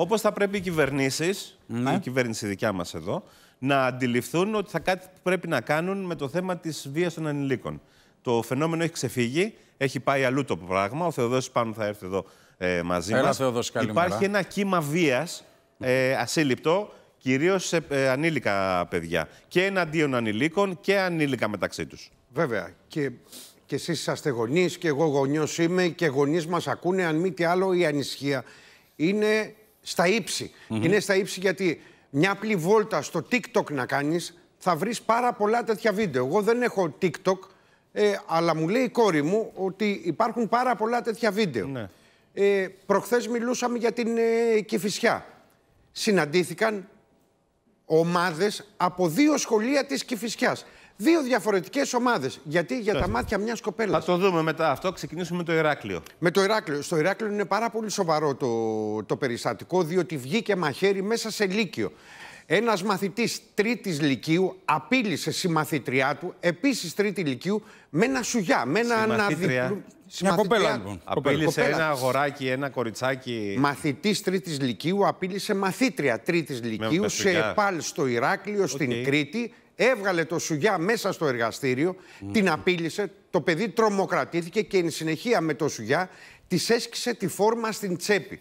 Όπως θα πρέπει οι κυβερνήσεις, ναι. η κυβέρνηση δικιά μας εδώ, να αντιληφθούν ότι θα κάτι πρέπει να κάνουν με το θέμα της βίας των ανηλίκων. Το φαινόμενο έχει ξεφύγει, έχει πάει αλλού το πράγμα. Ο Θεοδόσης πάνω θα έρθει εδώ ε, μαζί μα. Υπάρχει ένα κύμα βίας ε, ασύλληπτο, κυρίως σε ε, ανήλικα παιδιά. Και εναντίον ανηλίκων και ανήλικα μεταξύ τους. Βέβαια. Και και εσείς είσαστε γονείς, και εγώ γονιός είμαι, και γονείς μας ακούνε. Αν μη τι άλλο, η ανησυχία είναι στα υψη Είναι στα ύψη γιατί μια απλή βόλτα στο TikTok να κάνεις θα βρεις πάρα πολλά τέτοια βίντεο. Εγώ δεν έχω TikTok, ε, αλλά μου λέει η κόρη μου ότι υπάρχουν πάρα πολλά τέτοια βίντεο. Ναι. Ε, προχθές μιλούσαμε για την ε, Κηφισιά. Συναντήθηκαν ομάδες από δύο σχολεία της Κηφισιάς. Δύο διαφορετικές ομάδες. Γιατί για τα μάτια μιας κοπέλας. Θα το δούμε μετά αυτό. Ξεκινήσουμε με το Ηράκλειο. Με το Ηράκλειο. Στο Ηράκλειο είναι πάρα πολύ σοβαρό το, το περιστατικό, διότι βγήκε μαχαίρι μέσα σε Λύκειο. Ένας μαθητής τρίτης Λυκείου απείλησε συμμαθήτριά του, επίσης τρίτη Λυκείου, με ένα σουγιά. Με ένα Μια λοιπόν. κοπέλα, Απείλησε ένα αγοράκι, ένα κοριτσάκι. Μαθητής Τρίτης Λυκείου απείλησε μαθήτρια Τρίτης Λυκείου σε πάλι στο Ηράκλειο, στην Κρήτη έβγαλε το σουγιά μέσα στο εργαστήριο, την απείλησε, το παιδί τρομοκρατήθηκε και εν συνεχεία με το σουγιά της έσκησε τη φόρμα στην τσέπη.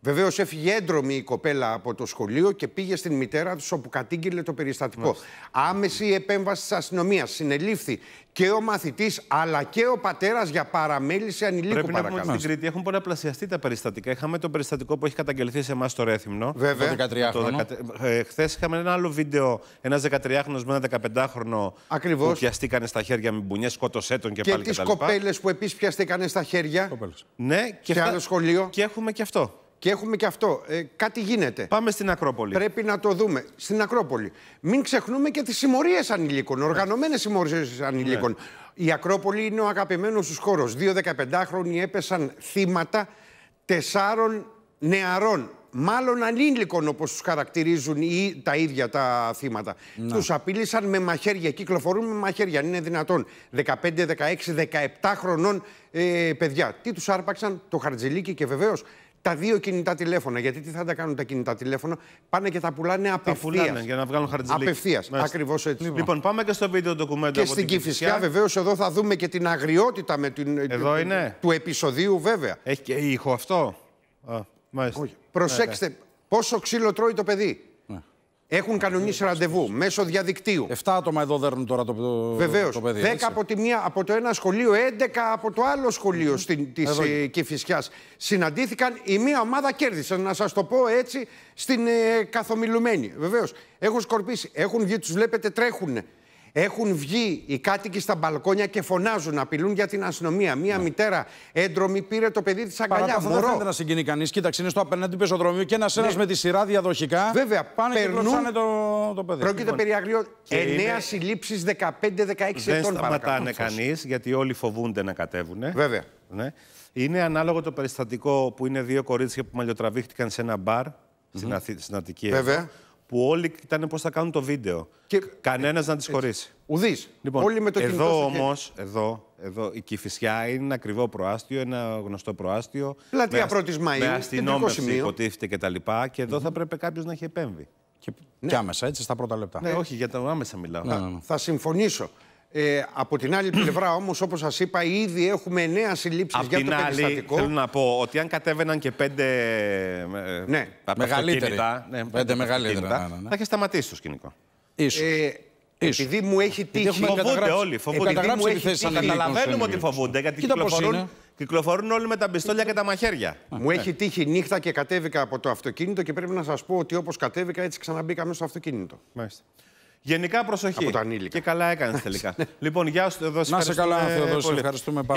Βεβαίως έφυγε έντρομη η κοπέλα από το σχολείο και πήγε στην μητέρα του όπου κατήγγειλε το περιστατικό. Άμεση επέμβαση της αστυνομίας. Συνελήφθη και ο μαθητής αλλά και ο πατέρας για παραμέληση ανηλίκου Πρέπει παρακαλώ. Να πούμε στην Κρήτη έχουν πολλαπλασιαστεί τα περιστατικά. Είχαμε το περιστατικό που έχει καταγγελθεί σε εμάς στο Ρέθυμνο. Βέβαια. Το 13 το ε, Χθες είχαμε ένα άλλο βίντεο. Ένας 13χρονο με ένα 15χρονο Ακριβώς. που πιαστήκανε στα χέρια με μπουνιές, σκότωσέ τον και, και πάλι. Και τι κοπέλες που επίσης πιαστήκανε στα χέρια. Κοπέλες. Ναι, και, άλλο σχολείο. Και έχουμε και αυτό. Και έχουμε και αυτό. Ε, κάτι γίνεται. Πάμε στην Ακρόπολη. Πρέπει να το δούμε. Στην Ακρόπολη. Μην ξεχνούμε και τις συμμορίες ανηλίκων, οργανωμένες συμμορίες ανηλίκων. Ναι. Η Ακρόπολη είναι ο αγαπημένος τους χώρος. Δύο 15χρονοι έπεσαν θύματα τεσσάρων νεαρών. Μάλλον ανήλικων, όπως τους χαρακτηρίζουν ή τα ίδια τα θύματα. Ναι. Τους απειλήσαν με μαχαίρια. Κυκλοφορούν με μαχαίρια, αν είναι δυνατόν. 15, 16, 17 χρονών ε, παιδιά. Τι τους άρπαξαν, το χαρτζελίκι και βεβαίως τα δύο κινητά τηλέφωνα. Γιατί τι θα τα κάνουν τα κινητά τηλέφωνα, πάνε και τα πουλάνε απευθεία. για να βγάλουν χαρτιά. Απευθεία. Ακριβώς έτσι. Λοιπόν, λοιπόν. πάμε και στο βίντεο ντοκουμέντο. Και στην Κυφυσιά, βεβαίως, εδώ θα δούμε και την αγριότητα με την, ε, ε, του, επεισοδίου, βέβαια. Έχει και ήχο αυτό. Α, Προσέξτε, ναι, πόσο ξύλο τρώει το παιδί. Έχουν κανονίσει ραντεβού μέσω διαδικτύου. 7 άτομα εδώ δέρνουν τώρα το, το, Βεβαίως, το παιδί. 10 από, τη μία, από το ένα σχολείο, 11 από το άλλο σχολείο mm -hmm. τη Συναντήθηκαν, η μία ομάδα κέρδισε, να σας το πω έτσι, στην ε, καθομιλουμένη. Βεβαίως. Έχουν σκορπίσει, έχουν βγει, τους βλέπετε τρέχουν έχουν βγει οι κάτοικοι στα μπαλκόνια και φωνάζουν, απειλούν για την αστυνομία. Μία ναι. μητέρα έντρομη πήρε το παιδί της αγκαλιά. Δεν φαίνεται να συγκινεί κανείς. Κοίταξε, είναι στο απέναντι πεζοδρομίου και ένας ένας ναι. με τη σειρά διαδοχικά. Βέβαια, πάνε περνούν... και το, το παιδί. Πρόκειται λοιπόν. περί περί 9 συλληψει συλλήψει 15-16 ετών Δεν σταματάνε κανείς, γιατί όλοι φοβούνται να κατέβουν. Βέβαια. Ναι. Είναι ανάλογο το περιστατικό που είναι δύο κορίτσια που μαλλιοτραβήχτηκαν σε ένα μπαρ στην, Αθή, στην Αττική. Βέβαια που όλοι ήταν πώς θα κάνουν το βίντεο. Και... Κανένας να τις χωρίσει. Ουδή. Λοιπόν, όλοι με το κινητό Εδώ όμω, εδώ, εδώ, η Κυφυσιά είναι ένα ακριβό προάστιο, ένα γνωστό προάστιο. Πλατεία πρώτης Μαΐου. Με αστυνόμευση υποτίθεται κτλ. Και, και εδώ θα πρέπει κάποιος να έχει επέμβει. Και... Ναι. και άμεσα, έτσι, στα πρώτα λεπτά. Ναι. Όχι, για τα άμεσα μιλάω. Ναι, ναι, ναι. θα συμφωνήσω. Ε, από την άλλη πλευρά όμως, όπως σας είπα, ήδη έχουμε νέα συλλήψεις για την άλλη, Θέλω να πω ότι αν κατέβαιναν και πέντε. Ε, ναι, μεγαλύτερα. Ναι, πέντε, πέντε μεγαλύτερα. Ναι, ναι, ναι. Θα είχε σταματήσει το σκηνικό. Ίσως. Ε, Επειδή μου έχει τύχει. Φοβούνται όλοι. Φοβούνται. Ε, μου έχει τύχει. Καταλαβαίνουμε ότι φοβούνται γιατί κυκλοφορούν, όλοι με τα πιστόλια και τα μαχαίρια. Μου ε. έχει τύχει νύχτα και κατέβηκα από το αυτοκίνητο και πρέπει να σας πω ότι όπως κατέβηκα έτσι ξαναμπήκαμε στο αυτοκίνητο. Μάλιστα. Γενικά προσοχή. Από τα ανήλικα. Και καλά έκανες τελικά. Ναι. λοιπόν, γεια σου, Θεοδόση. Να σε καλά, Θεοδόση. Ευχαριστούμε πάρα πολύ.